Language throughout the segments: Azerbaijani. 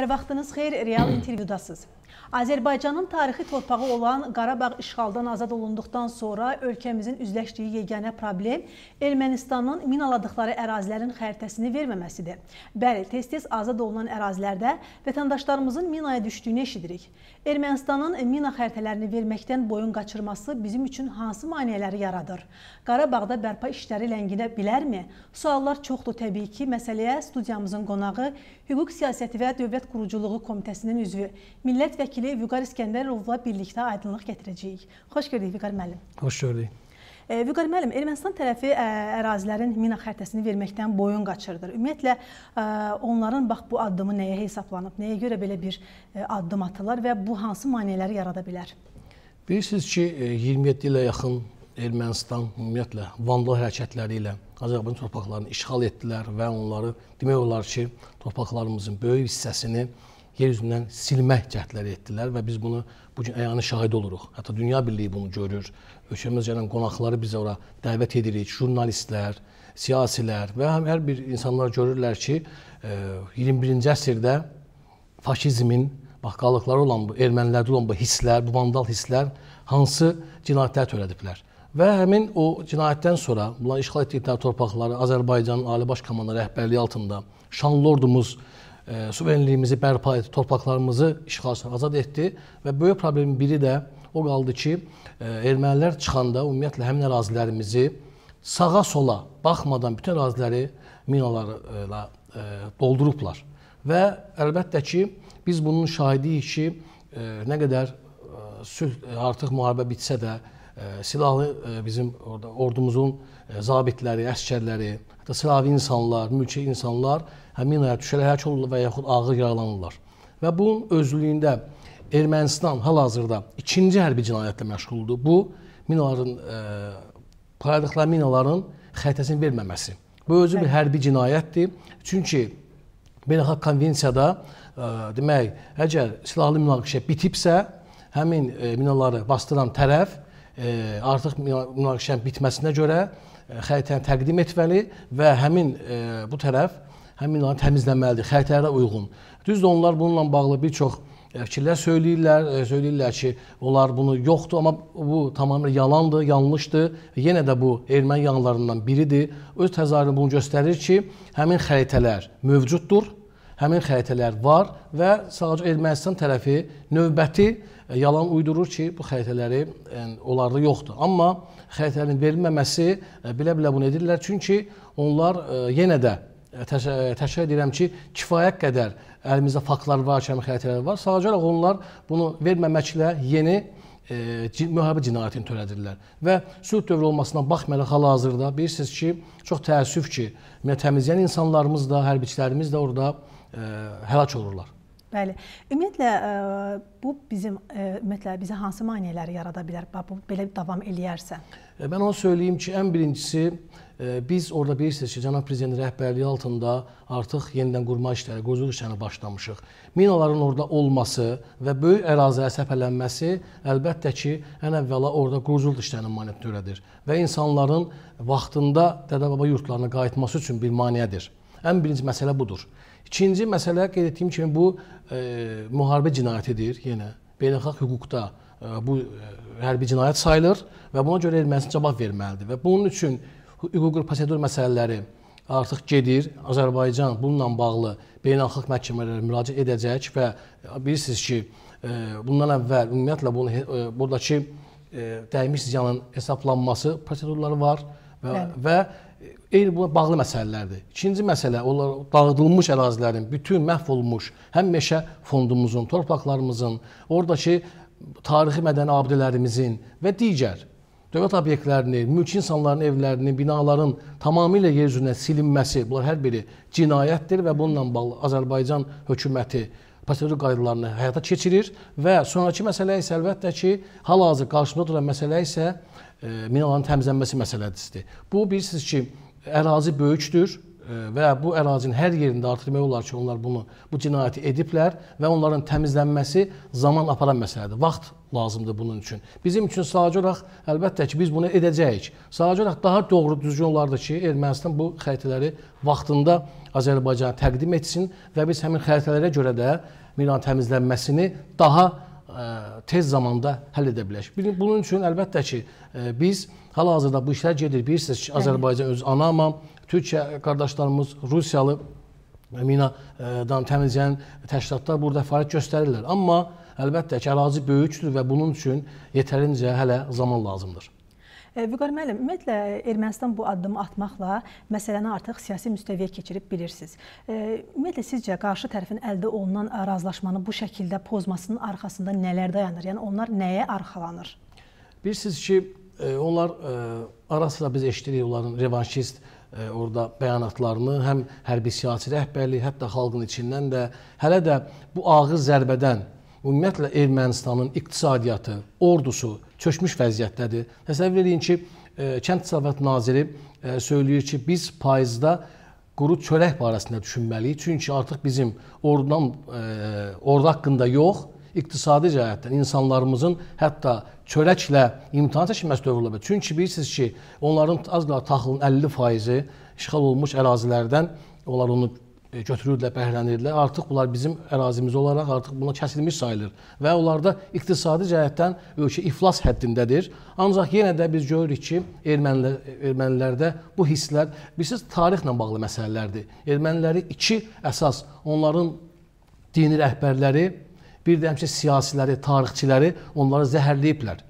Hər vaxtınız xeyir, Real intervyudasınız. Azərbaycanın tarixi torpağı olan Qarabağ işğaldan azad olunduqdan sonra ölkəmizin üzləşdiyi yeganə problem Ermənistanın minaladıqları ərazilərin xəritəsini verməməsidir. Bəli, tez-tez azad olunan ərazilərdə vətəndaşlarımızın minaya düşdüyünü eşidirik. Ermənistanın mina xəritələrini verməkdən boyun qaçırması bizim üçün hansı maneələri yaradır? Qarabağda bərpa işləri lənginə bilərmi? Suallar çoxdur təbii ki, məsələyə studiyamızın qonağı Hüquq Siyasəti və Dövlət Quruculuğu Komitəsinin üzvü, Millət Dövlət vəkili Vüqar İskəndərovla birlikdə aydınlıq gətirəcəyik. Xoş gördük Vüqar müəllim. Xoş gördük. E, Vüqar müəllim, Ermənistan tərəfi e, ərazilərin mina xəritəsini verməkdən boyun qaçırdır. Ümumiyyətlə e, onların bax bu addımı nəyə hesablanıb, nəyə görə belə bir addım atırlar və bu hansı maneələri yarada bilər? Bilirsiniz ki, 27 ilə yaxın Ermənistan ümumiyyətlə vandal hərəkətləri ilə Azərbaycan torpaqlarını işğal etdilər və onları demək olar ki, torpaqlarımızın böyük hissəsini yer üzündən silmək cəhdləri etdilər və biz bunu bu gün əyanı şahid oluruq. Hətta dünya birliyi bunu görür. Ölkəmizə gələn qonaqları biz ora dəvət edirik, jurnalistlər, siyasilər və hər bir insanlar görürlər ki, 21-ci e, əsrdə faşizmin baqqalıqları olan bu ermənilərdə olan bu hisslər, bu vandal hisslər hansı cinayətlər törədiblər. Və həmin o cinayətdən sonra bunlar işğal etdikləri torpaqları Azərbaycanın Ali Baş Komandanı rəhbərliyi altında şanlı ordumuz suverenliyimizi bərpa etdi, torpaqlarımızı işğalçıdan azad etdi və böyük problemin biri də o qaldı ki, e, ermənilər çıxanda ümumiyyətlə həmin ərazilərimizi sağa sola baxmadan bütün əraziləri minalarla e, doldurublar. Və əlbəttə ki, biz bunun şahidiyik ki, e, nə qədər sülh artıq müharibə bitsə də silahlı bizim orada ordumuzun zabitləri, əsgərləri, və sıravi insanlar, mülki insanlar minaya düşərək həlak olurlar və yaxud ağır yaralanırlar. Və bunun özlüyündə Ermənistan hal-hazırda ikinci hərbi cinayətlə məşğuldur. Bu minaların e, payladıqları minaların xəritəsini verməməsi. Bu özü bir hərbi cinayətdir. Çünki beynəlxalq konvensiyada ə, e, demək, əgər silahlı münaqişə bitibsə, həmin ə, e, minaları basdıran tərəf ə, e, artıq münaqişənin bitməsinə görə ə, xəritəni təqdim etməli və həmin e, bu tərəf həmin onları təmizləməlidir xəritələrə uyğun. Düzdür, onlar bununla bağlı bir çox e, fikirlər söyləyirlər, e, söyləyirlər ki, onlar bunu yoxdur, amma bu tamamilə yalandır, yanlışdır. Yenə də bu erməni yanlarından biridir. Öz təzahürü bunu göstərir ki, həmin xəritələr mövcuddur həmin xəritələr var və sadəcə Ermənistan tərəfi növbəti e, yalan uydurur ki, bu xəritələri yəni, e, onlarda yoxdur. Amma xəritələrin verilməməsi e, bilə-bilə bunu edirlər, çünki onlar yenə də təşəkkür edirəm ki, kifayət qədər əlimizdə faktlar var, kəmi xəritələr var. Sadəcə olaraq onlar bunu verməməklə yeni e, müharibə cinayətini törədirlər. Və sülh dövrü olmasına baxmayaraq hal-hazırda bilirsiniz ki, çox təəssüf ki, təmizləyən insanlarımız da, hərbiçilərimiz də orada həlak olurlar. Bəli. Ümumiyyətlə e, bu bizim e, ümumiyyətlə bizə hansı maneələri yarada bilər? Bu belə davam eləyərsə. E, mən onu söyləyim ki, ən birincisi biz orada bilirsiniz ki, cənab prezidentin rəhbərliyi altında artıq yenidən qurma işləri, quruculuq işlərinə başlamışıq. Minaların orada olması və böyük ərazilərə səpələnməsi əlbəttə ki, ən əvvəla orada quruculuq işlərinin maneəsini törədir və insanların vaxtında dədə-baba yurtlarına qayıtması üçün bir maneədir. Ən birinci məsələ budur. İkinci məsələ qeyd etdiyim kimi bu e, müharibə cinayətidir yenə. Yəni, beynəlxalq hüquqda e, bu e, hərbi cinayət sayılır və buna görə Ermənistan cavab verməlidir və bunun üçün hüquqi prosedur məsələləri artıq gedir. Azərbaycan bununla bağlı beynəlxalq məhkəmələrə müraciət edəcək və bilirsiniz ki, e, bundan əvvəl ümumiyyətlə bunu e, buradakı e, dəymiş ziyanın hesablanması prosedurları var və, Bəli. və eyni buna bağlı məsələlərdir. İkinci məsələ onlar dağıdılmış ərazilərin bütün məhv olunmuş həm meşə fondumuzun, torpaqlarımızın, ordakı tarixi mədəni abidələrimizin və digər dövlət obyektlərinin, mülki insanların evlərinin, binaların tamamilə yer üzünə silinməsi, bunlar hər biri cinayətdir və bununla bağlı Azərbaycan hökuməti prosedur qaydalarını həyata keçirir və sonrakı məsələ isə əlbəttə ki, hal-hazır qarşımızda duran məsələ isə e, minaların təmizlənməsi məsələsidir. Bu bilirsiniz ki, ərazi böyükdür, e, və bu ərazinin hər yerində artıq demək olar ki, onlar bunu bu cinayəti ediblər və onların təmizlənməsi zaman aparan məsələdir. Vaxt lazımdır bunun üçün. Bizim üçün sadəcə olaraq əlbəttə ki, biz bunu edəcəyik. Sadəcə olaraq daha doğru düzgün olardı ki, Ermənistan bu xəritələri vaxtında Azərbaycana təqdim etsin və biz həmin xəritələrə görə də binanın təmizlənməsini daha e, tez zamanda həll edə bilək. Bunun üçün əlbəttə ki, e, biz hal-hazırda bu işlər gedir. Bilirsiniz ki, Azərbaycan öz anamam, Türkiyə qardaşlarımız, Rusiyalı e, minadan təmizləyən təşkilatlar burada fəaliyyət göstərirlər. Amma əlbəttə ki, ərazi böyükdür və bunun üçün yetərincə hələ zaman lazımdır. Vüqar müəllim, ümumiyyətlə Ermənistan bu addımı atmaqla məsələni artıq siyasi müstəviyə keçirib bilirsiniz. Ümumiyyətlə sizcə qarşı tərəfin əldə olunan razılaşmanı bu şəkildə pozmasının arxasında nələr dayanır? Yəni onlar nəyə arxalanır? Bilirsiniz ki, e, onlar e, arasında biz eşidirik onların revanşist e, orada bəyanatlarını həm hərbi siyasi rəhbərlik, hətta xalqın içindən də hələ də bu ağır zərbədən ümumiyyətlə Ermənistanın iqtisadiyyatı, ordusu çökmüş vəziyyətdədir. Təsəvvür edin ki, e, Kənd Təsərrüfat naziri e, söyləyir ki, biz payızda quru çörək barəsində düşünməliyik. Çünki artıq bizim ordudan e, ordu haqqında yox, iqtisadi cəhətdən insanlarımızın hətta çörəklə imtahan çəkməsi dövrü ola Çünki bilirsiniz ki, onların az qala taxılın 50% işğal olunmuş ərazilərdən onlar onu E, götürürlər, bəhrələnirlər. Artıq bunlar bizim ərazimiz olaraq artıq buna kəsilmiş sayılır və onlarda iqtisadi cəhətdən ölkə iflas həddindədir. Ancaq yenə də biz görürük ki, ermənilər ermənilərdə bu hisslər bilirsiniz tarixlə bağlı məsələlərdir. Erməniləri iki əsas onların dini rəhbərləri, bir də həmçə siyasiləri, tarixçiləri onları zəhərləyiblər.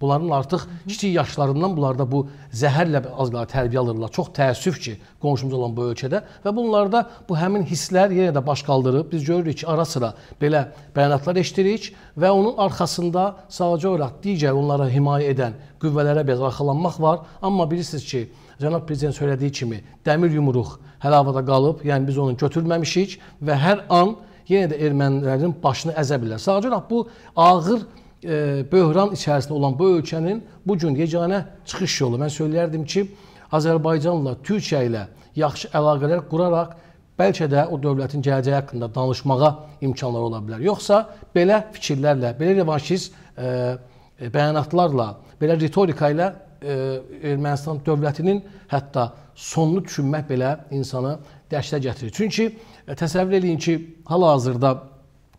Bunların artıq kiçik yaşlarından bunlarda bu zəhərlə az qala tərbiyə alırlar. Çox təəssüf ki, qonşumuz olan bu ölkədə və bunlarda bu həmin hisslər yenə də baş qaldırıb. Biz görürük ki, ara-sıra belə bəyanatlar eşidirik və onun arxasında sadəcə olaraq digər onları himayə edən qüvvələrə biraz arxalanmaq var. Amma bilirsiniz ki, cənab prezident söylədiyi kimi dəmir yumruq hələ havada qalıb. Yəni biz onu götürməmişik və hər an yenə də ermənilərin başını əzə bilər. Sadəcə olaraq bu ağır E, böhran içərisində olan bu ölkənin bu gün yeganə çıxış yolu mən söyləyərdim ki, Azərbaycanla, Türkiyə ilə yaxşı əlaqələr quraraq bəlkə də o dövlətin gələcəyi haqqında danışmağa imkanlar ola bilər. Yoxsa belə fikirlərlə, belə revanşist e, e bəyanatlarla, belə ritorika ilə e, Ermənistan dövlətinin hətta sonunu düşünmək belə insanı dəhşətə gətirir. Çünki e, təsəvvür eləyin ki, hal-hazırda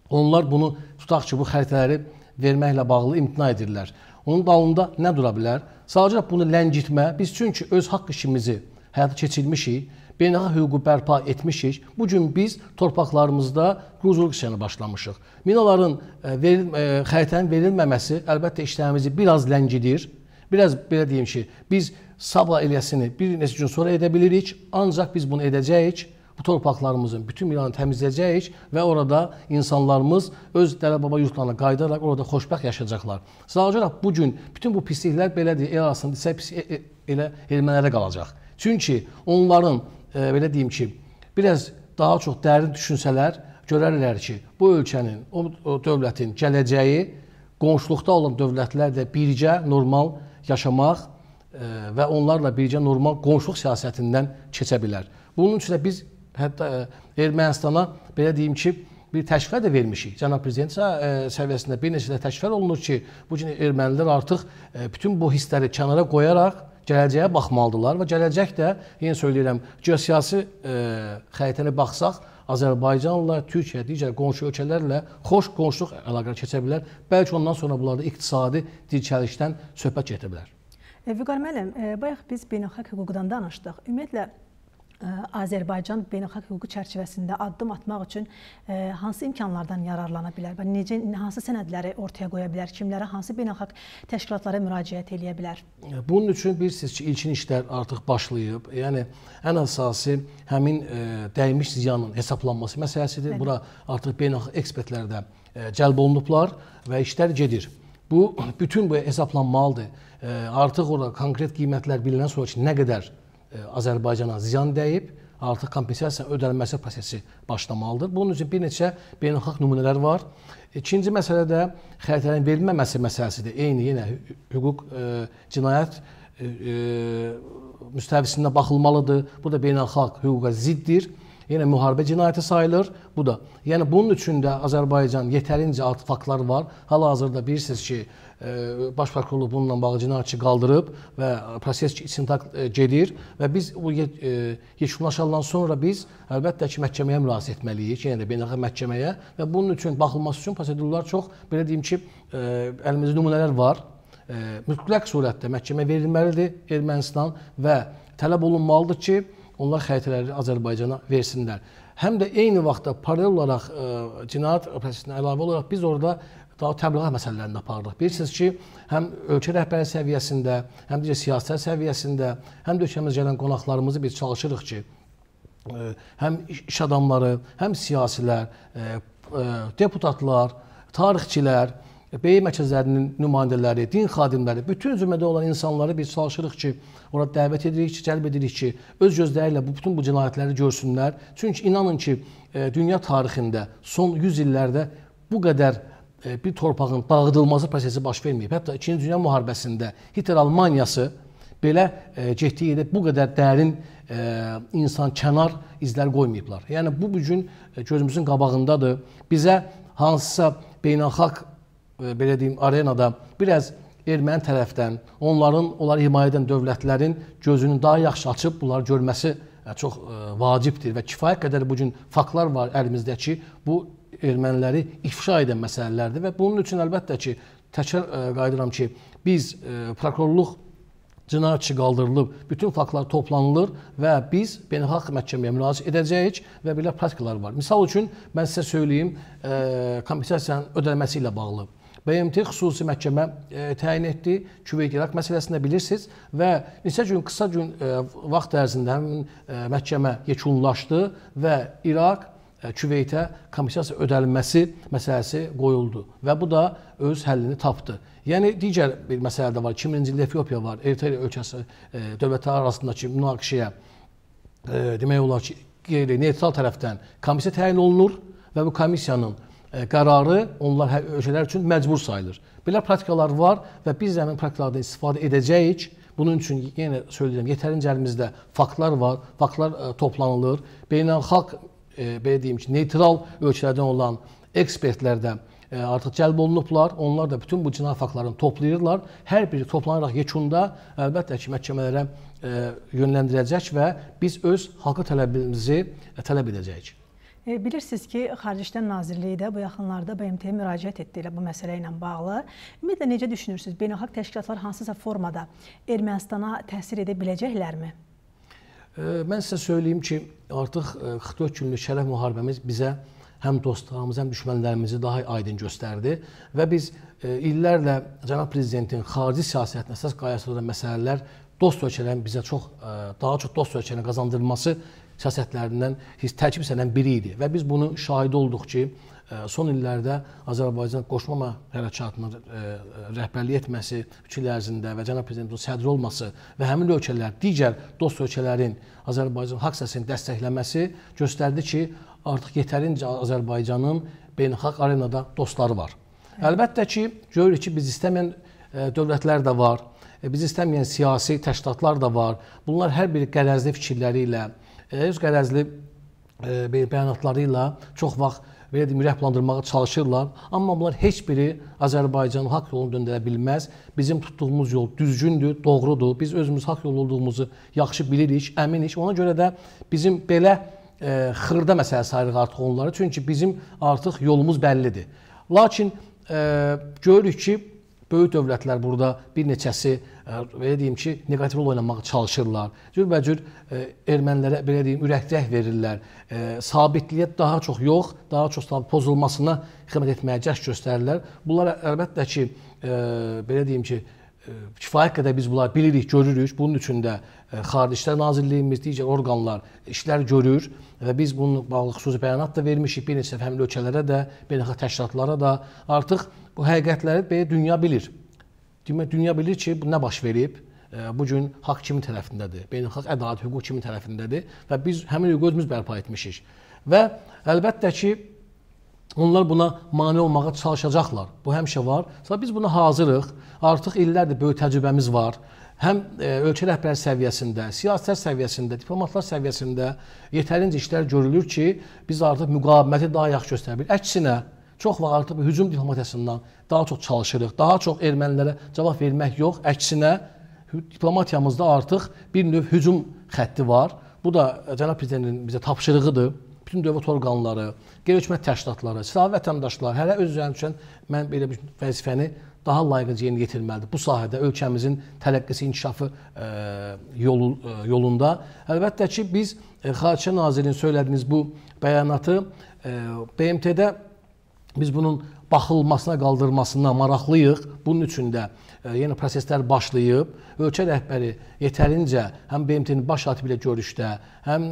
onlar bunu tutaq ki, bu xəritələri verməklə bağlı imtina edirlər. Onun dalında nə dura bilər? Sadəcə bunu ləngitmə. Biz çünki öz haqq işimizi həyata keçirmişik, beynəlxalq hüququ bərpa etmişik. Bu gün biz torpaqlarımızda quruculuq işlərinə başlamışıq. Minaların e, veril, e, xəritənin verilməməsi əlbəttə işlərimizi biraz ləngidir. Biraz belə deyim ki, biz sabah eləsini bir neçə gün sonra edə bilirik, ancaq biz bunu edəcəyik bu torpaqlarımızın bütün miranı təmizləyəcəyik və orada insanlarımız öz dədə-baba yurtlarına qayıdaraq orada xoşbəxt yaşayacaqlar. Sadəcə olaraq bu gün bütün bu pisliklər belədir, el arasında isə pis e, e, elə ermənilərə qalacaq. Çünki onların e, belə deyim ki, biraz daha çox dərin düşünsələr görərlər ki, bu ölkənin, o, o dövlətin gələcəyi qonşuluqda olan dövlətlərlə birgə normal yaşamaq e, və onlarla birgə normal qonşuluq siyasətindən keçə bilər. Bunun üçün də biz hətta e, Ermənistana belə deyim ki, bir təşvir də vermişik. Cənab prezident e, səviyyəsində bir neçə də təşvir olunur ki, bu gün ermənilər artıq e, bütün bu hissləri kənara qoyaraq gələcəyə baxmalıdırlar və gələcək də yenə söyləyirəm, geosiyasi xəritənə baxsaq, Azərbaycanla, Türkiyə, digər qonşu ölkələrlə xoş qonşuluq əlaqələri keçə bilər. Bəlkə ondan sonra bunlarda iqtisadi dirçəlişdən söhbət gedə bilər. Vüqar müəllim, bayaq biz beynəlxalq hüquqdan danışdıq. Ümumiyyətlə Azərbaycan beynəlxalq hüququ çərçivəsində addım atmaq üçün hansı imkanlardan yararlana bilər və necə hansı sənədləri ortaya qoya bilər, kimlərə, hansı beynəlxalq təşkilatlara müraciət eləyə bilər? Bunun üçün bilirsiniz ki, ilkin işlər artıq başlayıb. Yəni ən əsası həmin dəymiş ziyanın hesablanması məsələsidir. Bəli. Bura artıq beynəlxalq ekspertlər də cəlb olunublar və işlər gedir. Bu bütün bu hesablanmalıdır. Artıq orada konkret qiymətlər bilinən sonra ki, nə qədər E, Azərbaycana ziyan dəyib, artıq kompensasiya ödənilməsi prosesi başlamalıdır. Bunun üçün bir neçə beynəlxalq nümunələr var. İkinci məsələ də xəritələrin verilməməsi məsələsidir. Eyni yenə hüquq e, cinayət e, müstəvisində baxılmalıdır. Bu da beynəlxalq hüquqa ziddir yenə müharibə cinayəti sayılır. Bu da. Yəni bunun üçün də Azərbaycan yetərincə artıq faktlar var. Hal-hazırda bilirsiniz ki, e, baş prokurorluq bununla bağlı cinayətçi qaldırıb və proses istintaq e, gedir və biz bu e, yekunlaşandan sonra biz əlbəttə ki, məhkəməyə müraciət etməliyik, yenə yəni də beynəlxalq məhkəməyə və bunun üçün baxılması üçün prosedurlar çox belə deyim ki, əlimizdə nümunələr var. Mütləq surətdə məhkəmə verilməlidir Ermənistan və tələb olunmalıdır ki, onlar xəritələri Azərbaycana versinlər. Həm də eyni vaxtda paralel olaraq ə, e, cinayət prosesinə əlavə olaraq biz orada daha təbliğat məsələlərini də apardıq. Bilirsiniz ki, həm ölkə rəhbəri səviyyəsində, həm də siyasət səviyyəsində, həm də ölkəmizə gələn qonaqlarımızı biz çalışırıq ki, ə, e, həm iş adamları, həm siyasilər, ə, e, deputatlar, tarixçilər, E, beyi mərkəzlərinin nümayəndələri, din xadimləri, bütün zümrədə olan insanları biz çalışırıq ki, ora dəvət edirik ki, cəlb edirik ki, öz gözləri ilə bu bütün bu cinayətləri görsünlər. Çünki inanın ki, e, dünya tarixində son 100 illərdə bu qədər e, bir torpağın dağıdılması prosesi baş verməyib. Hətta 2-ci dünya müharibəsində Hitler Almaniyası belə getdiyi yerdə bu qədər dərin insan kənar izlər qoymayıblar. Yəni bu bu gün gözümüzün qabağındadır. Bizə hansısa beynəlxalq E, belə deyim, arenada biraz erməni tərəfdən, onların, onları himayə edən dövlətlərin gözünü daha yaxşı açıb bunları görməsi e, çox e, vacibdir və kifayət qədər bu gün faktlar var əlimizdəki. Bu erməniləri ifşa edən məsələlərdir və bunun üçün əlbəttə ki, təkrar qayıdıram ki, biz prokurorluq cinayətçi qaldırılıb, bütün faktlar toplanılır və biz beynəlxalq məhkəməyə müraciət edəcəyik və belə praktikalar var. Məsəl üçün mən sizə söyləyim, kompensasiyanın ödənilməsi ilə bağlı BMT xüsusi məhkəmə e, təyin etdi Küveyt-İraq məsələsində bilirsiniz və neçə gün qısa gün e, vaxt ərzində həmin e, məhkəmə yekunlaşdı və İraq e, Küveytə kompensasiya ödənilməsi məsələsi qoyuldu və bu da öz həllini tapdı. Yəni digər bir məsələ də var. 2000-ci ildə Efiopiya var. Eritreya ölkəsi e, dövlətlər arasındakı münaqişəyə e, demək olar ki, qeyri-neytral tərəfdən komissiya təyin olunur və bu komissiyanın E, qərarı onlar hə, ölkələr üçün məcbur sayılır. Belə praktikalar var və biz həmin praktikalardan istifadə edəcəyik. Bunun üçün yenə söyləyirəm, yetərincə əlimizdə faktlar var, faktlar ə, e, toplanılır. Beynəlxalq ə, e, belə deyim ki, neytral ölkələrdən olan ekspertlər də ə, artıq cəlb olunublar. Onlar da bütün bu cinayət faktlarını toplayırlar. Hər biri toplanaraq yekunda əlbəttə ki, məhkəmələrə yönləndirəcək və biz öz haqqı tələbimizi tələb edəcəyik. E, bilirsiniz ki, Xarici İşlər Nazirliyi də bu yaxınlarda BMT-yə müraciət etdi elə bu məsələ ilə bağlı. Ümumiyyətlə necə düşünürsüz? Beynəlxalq təşkilatlar hansısa formada Ermənistana təsir edə biləcəklərmi? E, mən sizə söyləyim ki, artıq 44 e, günlük şərəf müharibəmiz bizə həm dostlarımız, həm düşmənlərimizi daha aydın göstərdi və biz illərlə cənab prezidentin xarici siyasətinin əsas qayasında məsələlər dost ölkələrin bizə çox daha çox dost ölkələrin qazandırılması siyasətlərindən tərkib sənən biri idi və biz bunu şahid olduq ki, e, son illərdə Azərbaycan qoşmama hərəkatının e, e, rəhbərlik etməsi, 3 il ərzində və cənab prezidentin sədri olması və həmin ölkələr, digər dost ölkələrin Azərbaycan haqq səsini dəstəkləməsi göstərdi ki, artıq yetərincə Azərbaycanın beynəlxalq arenada dostları var. Əlbəttə ki, görürük ki, biz istəməyən dövlətlər də var, biz istəməyən siyasi təşkilatlar da var. Bunlar hər biri qərəzli fikirləri ilə, E, öz qərəzli e, bəyanatları ilə çox vaxt belə deyim, ürəklandırmağa çalışırlar. Amma bunlar heç biri Azərbaycanı haqq yoluna döndərə bilməz. Bizim tutduğumuz yol düzgündür, doğrudur. Biz özümüz haqq yolda olduğumuzu yaxşı bilirik, əminik. Ona görə də bizim belə ə, e, xırda məsələ sayırıq artıq onları. Çünki bizim artıq yolumuz bəllidir. Lakin ə, görürük ki, böyük dövlətlər burada bir neçəsi belə deyim ki, neqativ rol oynamağa çalışırlar. Cürbəcür e, ermənilərə belə deyim ürəkdək verirlər. E, sabitliyə daha çox yox, daha çox pozulmasına xidmət etməyə cəhd göstərirlər. Bunlar əlbəttə ki, e, belə deyim ki, kifayət qədər biz bunları bilirik, görürük. Bunun üçün də Xarici İşlər Nazirliyimiz, digər orqanlar işlər görür və biz bununla bağlı xüsusi bəyanat da vermişik bir neçə həmin ölkələrə də, beynəlxalq təşkilatlara da. Artıq bu həqiqətləri dünya bilir. Demək dünya bilir ki, bu nə baş verib? E, bu gün haqq kimin tərəfindədir? Beynəlxalq ədalət hüquq kimin tərəfindədir? Və biz həmin hüququ özümüz bərpa etmişik. Və əlbəttə ki, Onlar buna mane olmağa çalışacaqlar. Bu həmişə var. Sonra biz buna hazırıq. Artıq illərdir böyük təcrübəmiz var. Həm e, ölkə rəhbərləri səviyyəsində, siyasətçilər səviyyəsində, diplomatlar səviyyəsində yetərincə işlər görülür ki, biz artıq müqaviməti daha yaxşı göstərə bilərik. Əksinə, Çox vaxt artıq hücum diplomatiyasından daha çox çalışırıq. Daha çox ermənilərə cavab vermək yox, əksinə diplomatiyamızda artıq bir növ hücum xətti var. Bu da e, cənab prezidentin bizə tapşırığıdır bütün dövlət orqanları, qeyri-hökumət təşkilatları, silahlı vətəndaşlar hələ öz üzərinə düşən mən belə bir vəzifəni daha layiqincə yerinə yetirməlidir. Bu sahədə ölkəmizin tərəqqisi, inkişafı e, yolu e, yolunda əlbəttə ki, biz e, Xarici Nazirinin söylədiyiniz bu bəyanatı e, BMT-də Biz bunun baxılmasına, qaldırılmasına maraqlıyıq. Bunun üçün də e, yeni proseslər başlayıb. Ölkə rəhbəri yetərincə həm BMT-nin baş katibi ilə görüşdə, həm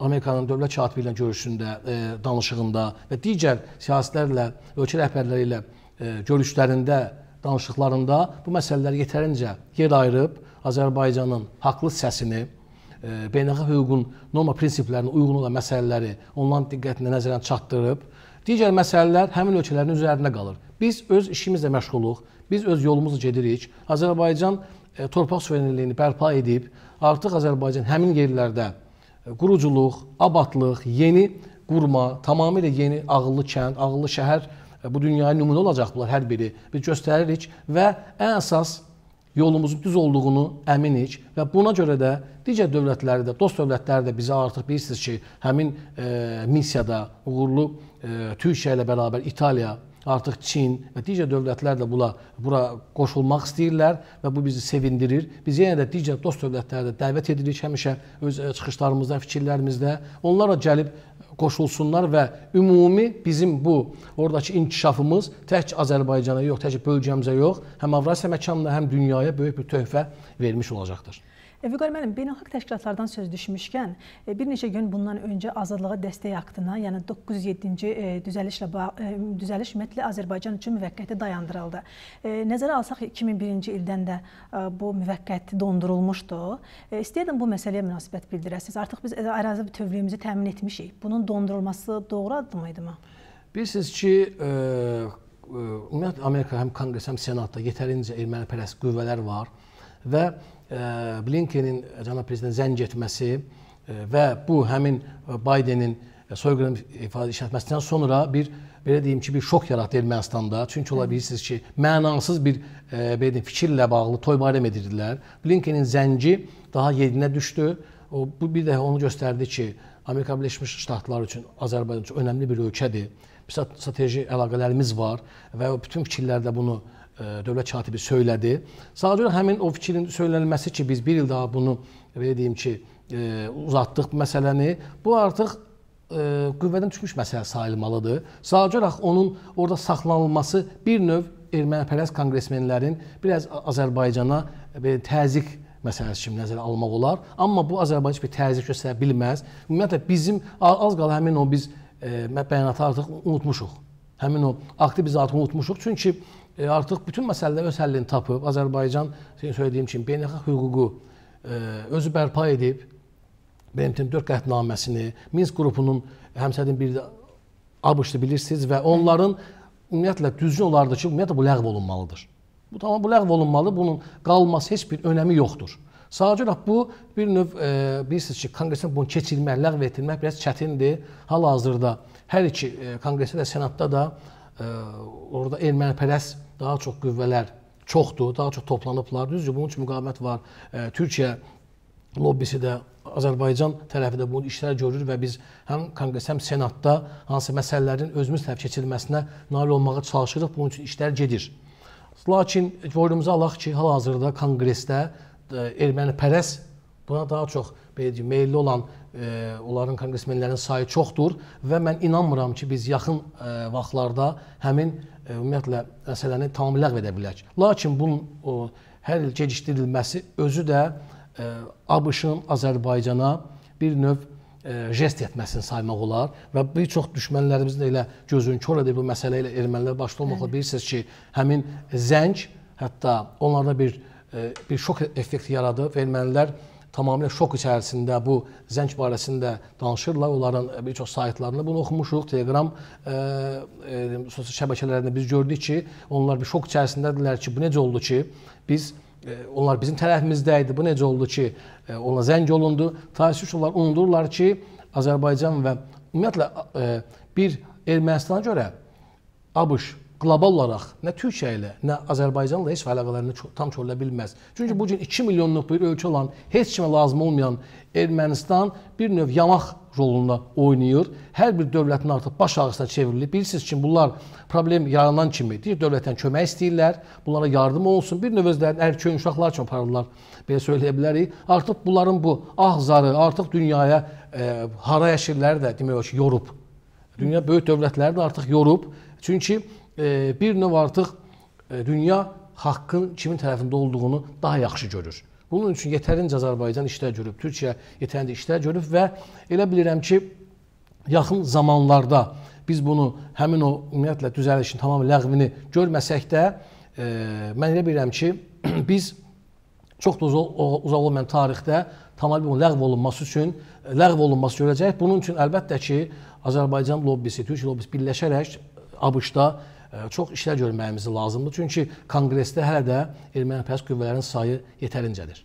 Amerikanın dövlət katibi ilə görüşündə, e, danışığında və digər siyasətlərlə, ölkə rəhbərləri ilə e, görüşlərində, danışıqlarında bu məsələlər yetərincə yer ayırıb Azərbaycanın haqlı səsini e, beynəlxalq hüququn norma prinsiplərinə uyğun olan məsələləri onların diqqətinə nəzərən çatdırıb Digər məsələlər həmin ölkələrin üzərində qalır. Biz öz işimizlə məşğuluq, biz öz yolumuzu gedirik. Azərbaycan e, torpaq suverenliyini bərpa edib, artıq Azərbaycan həmin yerlərdə e, quruculuq, abadlıq, yeni qurma, tamamilə yeni ağıllı kənd, ağıllı şəhər e, bu dünyaya nümunə olacaq bunlar hər biri. Biz göstəririk və ən əsas yolumuzun düz olduğunu əminik və buna görə də digər dövlətləri də, dost dövlətləri də bizə artıq bilirsiniz ki, həmin e, missiyada uğurlu e, Türkiyə ilə bərabər İtaliya, artıq Çin və digər dövlətlər də bula bura qoşulmaq istəyirlər və bu bizi sevindirir. Biz yenə də digər dost dövlətləri də dəvət edirik həmişə öz e, çıxışlarımızda, fikirlərimizdə. Onlara gəlib qoşulsunlar və ümumi bizim bu oradakı inkişafımız tək Azərbaycana yox, tək bölgəmizə yox, həm Avrasiya məkanına, həm dünyaya böyük bir töhfə vermiş olacaqdır. E, Vüqar müəllim, beynəlxalq təşkilatlardan söz düşmüşkən, e, bir neçə gün bundan öncə azadlığa dəstək aktına, yəni 907-ci e, düzəlişlə düzəliş ümumiyyətlə Azərbaycan üçün müvəqqəti dayandırıldı. Nəzərə alsaq 2001-ci ildən də bu müvəqqəti dondurulmuşdu. İstəyirdim bu məsələyə münasibət bildirəsiniz. Artıq biz ərazi bütövlüyümüzü təmin etmişik. Bunun dondurulması doğru addım idimi? Bilirsiniz ki, ümumiyyətlə Amerika həm Konqres, həm Senatda yetərincə ermənipərəst qüvvələr var və Blinkenin e, cənab prezidentə zəng etməsi e, və bu həmin e, Bidenin soyqırım ifadə işlətməsindən sonra bir belə deyim ki, bir şok yaratdı Ermənistanda. Çünki ola bilirsiniz ki, mənasız bir e, belə deyim, fikirlə bağlı toy bayram edirdilər. Blinkenin zəngi daha yedinə düşdü. O bu bir dəfə onu göstərdi ki, Amerika Birləşmiş Ştatları üçün Azərbaycan üçün önəmli bir ölkədir. Biz strateji əlaqələrimiz var və bütün fikirlərdə bunu E, dövlət katibi söylədi. Sadəcə həmin o fikrin söylənilməsi ki, biz bir il daha bunu belə deyim ki, e, uzatdıq məsələni. Bu artıq e, qüvvədən düşmüş məsələ sayılmalıdır. Sadəcə olaraq onun orada saxlanılması bir növ ermənipərəst konqresmenlərin biraz Azərbaycana belə təzyiq məsələsi kimi nəzərə almaq olar. Amma bu Azərbaycan heç bir təzyiq göstərə bilməz. Ümumiyyətlə bizim az qala həmin o biz bəyanatı artıq unutmuşuq. Həmin o akti biz artıq unutmuşuq. Çünki e, artıq bütün məsələlər öz həllini tapıb, Azərbaycan, sizin söylədiyim kimi, beynəlxalq hüququ e, özü bərpa edib, BMT-nin 4 qətnaməsini, Minsk qrupunun həmsədin bir də ABŞ-dır bilirsiniz və onların ümumiyyətlə düzgün olardı ki, ümumiyyətlə bu ləğv olunmalıdır. Bu tamam bu ləğv olunmalı, bunun qalması heç bir önəmi yoxdur. Sadəcə olaraq bu bir növ e, bilirsiniz ki, konqresdə bunu keçirmək, ləğv etdirmək biraz çətindir. Hal-hazırda hər iki e, konqresdə də, senatda da e, orada ermənipərəst daha çox qüvvələr çoxdur, daha çox toplanıblar. Düzdür, bunun üçün müqavimət var. Türkiyə lobbisi də Azərbaycan tərəfi də bu işlər görür və biz həm Konqres, həm Senatda hansı məsələlərin özümüz tərəf keçirilməsinə nail olmağa çalışırıq. Bunun üçün işlər gedir. Lakin boynumuza alaq ki, hal-hazırda Konqresdə e, ermənipərəst buna daha çox belə deyim, meyilli olan e, onların konqresmenlərinin sayı çoxdur və mən inanmıram ki, biz yaxın e, vaxtlarda həmin e, ümumiyyətlə məsələni tam ləğv edə bilək. Lakin bunun o, hər il gecikdirilməsi özü də e, ABŞ-ın Azərbaycana bir növ e, jest etməsini saymaq olar və bir çox düşmənlərimizin elə gözünü kor edib bu məsələ ilə ermənilər başda olmaqla bilirsiniz ki, həmin zəng hətta onlarda bir e, bir şok e-, effekti yaradı və ermənilər tamamilə şok içərisində bu zəng barəsində danışırlar. Onların e, bir çox saytlarında bunu oxumuşuq. Telegram e, e, sosial şəbəkələrində biz gördük ki, onlar bir şok içərisindədirlər ki, bu necə oldu ki, biz e, onlar bizim tərəfimizdə idi. Bu necə oldu ki, e, ona zəng olundu. Təəssüf onlar unudurlar ki, Azərbaycan və ümumiyyətlə e, bir Ermənistana görə ABŞ qlobal olaraq nə Türkiyə ilə, nə Azərbaycanla heç əlaqələrini tam çörlə bilməz. Çünki bu gün 2 milyonluq bir ölkə olan, heç kimə lazım olmayan Ermənistan bir növ yamaq rolunda oynayır. Hər bir dövlətin artıq baş ağrısına çevrilib. Bilirsiniz ki, bunlar problem yaranan kimi deyir, dövlətdən kömək istəyirlər, bunlara yardım olsun. Bir növ özlərinin ərköyün uşaqlar üçün aparırlar, belə söyləyə bilərik. Artıq bunların bu ahzarı artıq dünyaya e, hara yaşırları da demək olar ki, yorub. Dünya böyük dövlətləri də artıq yorub. Çünki E, bir növ artıq e, dünya haqqın kimin tərəfində olduğunu daha yaxşı görür. Bunun üçün yetərincə Azərbaycan işlər görüb, Türkiyə yetərincə işlər görüb və elə bilirəm ki, yaxın zamanlarda biz bunu həmin o ümumiyyətlə düzəlişin tamam ləğvini görməsək də, e, mən elə bilirəm ki, biz çox da uzaq olmayan tarixdə tamamilə bunun ləğv olunması üçün e, ləğv olunması görəcək. Bunun üçün əlbəttə ki, Azərbaycan lobbisi, Türk lobbisi birləşərək ABŞ-da çox işlər görməyimiz lazımdır. Çünki konqresdə hələ də ermənipərəst qüvvələrin sayı yetərincədir.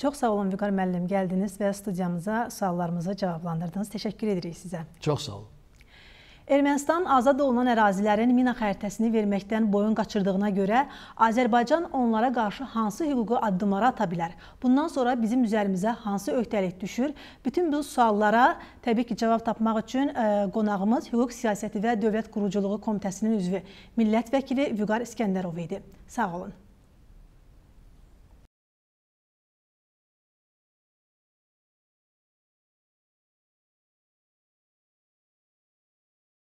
Çox sağ olun Vüqar müəllim, gəldiniz və studiyamıza suallarımıza cavablandırdınız. Təşəkkür edirik sizə. Çox sağ olun. Ermənistan azad olunan ərazilərin mina xəritəsini verməkdən boyun qaçırdığına görə Azərbaycan onlara qarşı hansı hüquqi addımlara ata bilər? Bundan sonra bizim üzərimizə hansı öhdəlik düşür? Bütün bu suallara təbii ki, cavab tapmaq üçün e, qonağımız Hüquq Siyasəti və Dövlət Quruculuğu Komitəsinin üzvü Millət vəkili Vüqar İskəndərov idi. Sağ olun.